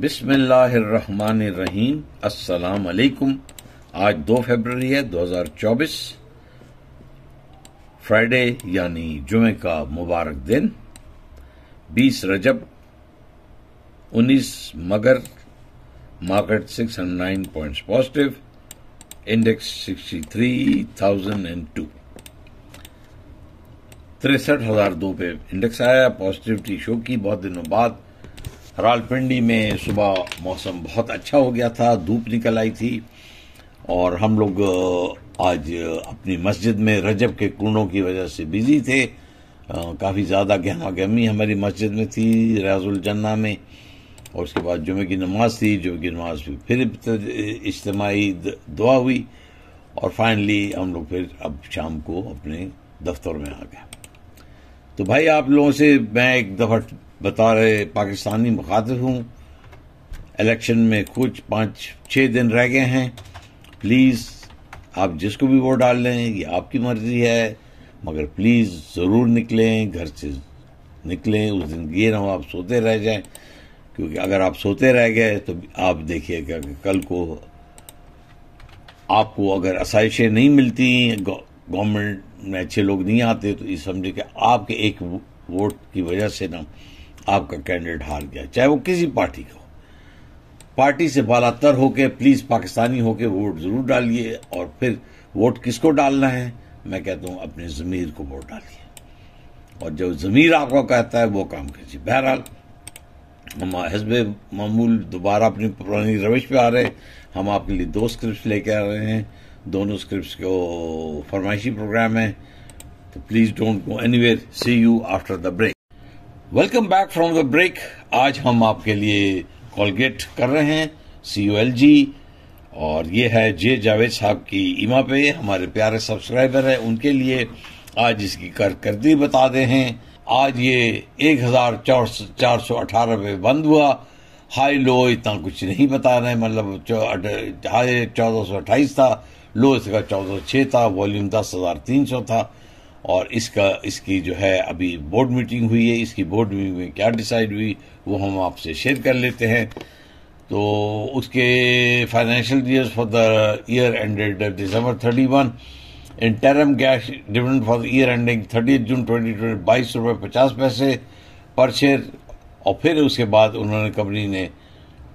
बिस्मिल्लाहिर्रहमानिर्रहीम अस्सलाम वालेकुम आज 2 फरवरी है 2024 फ्राइडे यानी जुमे का मुबारक दिन 20 रजब 19 मगर मार्केट 609 पॉइंट्स पॉजिटिव इंडेक्स 63,002 तिरसठ हजार दो पे इंडेक्स आया पॉजिटिविटी शो की बहुत दिनों बाद रालपिंडी में सुबह मौसम बहुत अच्छा हो गया था धूप निकल आई थी और हम लोग आज अपनी मस्जिद में रजब के कुंडों की वजह से बिजी थे काफ़ी ज़्यादा गहमा गहमी हमारी मस्जिद में थी जन्ना में और उसके बाद जुमे की नमाज थी जुमे की नमाज भी फिर इज्तमाही दुआ हुई और फाइनली हम लोग फिर अब शाम को अपने दफ्तर में आ गए तो भाई आप लोगों से मैं एक दफ़ा बता रहे पाकिस्तानी मुखातिब हूँ इलेक्शन में कुछ पाँच छः दिन रह गए हैं प्लीज़ आप जिसको भी वोट डाल लें ये आपकी मर्ज़ी है मगर प्लीज़ ज़रूर निकलें घर से निकलें उस दिन ये ना हो आप सोते रह जाएं क्योंकि अगर आप सोते रह गए तो आप देखिएगा कि कल को आपको अगर आसाइशें नहीं मिलती गवर्नमेंट में अच्छे लोग नहीं आते तो ये समझे कि आपके एक वोट की वजह से ना आपका कैंडिडेट हार गया चाहे वो किसी पार्टी का हो पार्टी से बालातर होके प्लीज़ पाकिस्तानी होके वोट ज़रूर डालिए और फिर वोट किसको डालना है मैं कहता हूँ अपने ज़मीर को वोट डालिए और जो ज़मीर आपको कहता है वो काम कीजिए बहरहाल हम हजब मामूल दोबारा अपनी पुरानी रविश पे आ रहे हैं हम आपके लिए दो स्क्रिप्ट लेके आ रहे हैं दोनों स्क्रिप्ट को फरमाइशी प्रोग्राम है तो please don't go any see you after the break welcome back from the break आज हम आपके लिए कॉलगेट कर रहे हैं सी यू एल जी और ये है जे जावेद साहब की ईमा पे हमारे प्यारे सब्सक्राइबर है उनके लिए आज इसकी कारकर्दगी बता दे हैं आज ये एक हजार चार सौ अठारह पे बंद हुआ हाई लो इतना कुछ नहीं बता रहे मतलब हाई चौदह सौ अट्ठाईस था लो इसका चौदह सौ छः था वॉल्यूम दस हज़ार तीन सौ था और इसका इसकी जो है अभी बोर्ड मीटिंग हुई है इसकी बोर्ड मीटिंग में क्या डिसाइड हुई वो हम आपसे शेयर कर लेते हैं तो उसके financial years for the year ended December thirty one in interim cash dividend for the year ending thirty June twenty twenty बाईस रुपये पचास पैसे पर शेयर और फिर उसके बाद उन्होंने कंपनी ने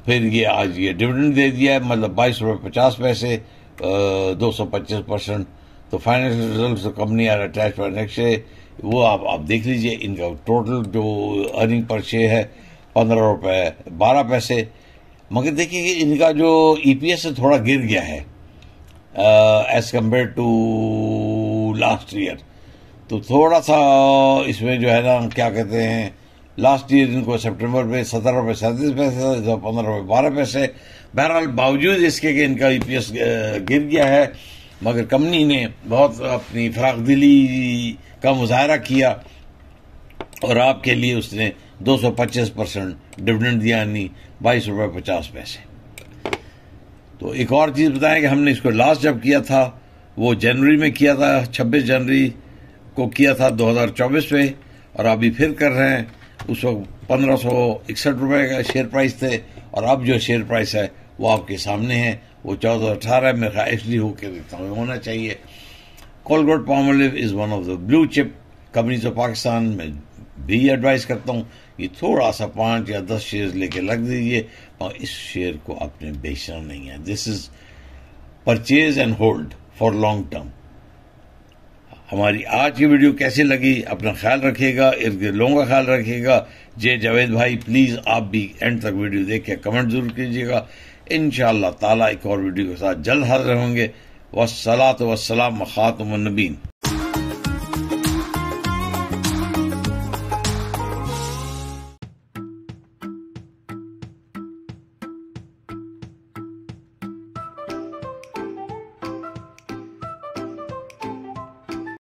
फिर ये आज ये डिविडेंड दे दिया है मतलब बाईस रुपये पचास पैसे दो सौ पच्चीस परसेंट तो फाइनेंशियल रिजल्ट तो कंपनी आर अटैच पर नेक्स्ट डे वो आप आप देख लीजिए इनका टोटल जो अर्निंग पर शेयर है पंद्रह रुपये बारह पैसे मगर देखिए इनका जो ई पी एस थोड़ा गिर गया है as compare to last year तो थोड़ा सा इसमें जो है ना क्या कहते हैं लास्ट ईयर इनको सितंबर में सत्रह रुपये सैंतीस पैसे पंद्रह रुपये बारह पैसे बहरहाल बावजूद इसके कि इनका ई पी एस गिर गया है मगर कंपनी ने बहुत अपनी फराख दिली का मुजाहरा किया और आपके लिए उसने 225 परसेंट डिविडेंड दिया यानी बाईस रुपये पचास पैसे तो एक और चीज़ बताएं कि हमने इसको लास्ट जब किया था वो जनवरी में किया था 26 जनवरी को किया था 2024 में और अभी फिर कर रहे हैं उस वक्त पंद्रह सौ इकसठ रुपये का शेयर प्राइस थे और अब जो शेयर प्राइस है वो आपके सामने है वो चौदह अठारह में एक्चुअली होकर हूँ होना चाहिए Colgate Palmolive is one of the blue chip companies of Pakistan में भी एडवाइस करता हूँ कि थोड़ा सा पांच या दस शेयर लेके लग दीजिए और इस शेयर को आपने बेचना नहीं है this is purchase and hold for long term हमारी आज की वीडियो कैसी लगी अपना ख्याल रखिएगा इर्द गिर्द लोगों का ख्याल रखिएगा जय जावेद भाई प्लीज़ आप भी एंड तक वीडियो देख के कमेंट जरूर कीजिएगा इन ताला एक और वीडियो के साथ जल्द हाजिर होंगे वसलात वसलाम ख़ातमनबीन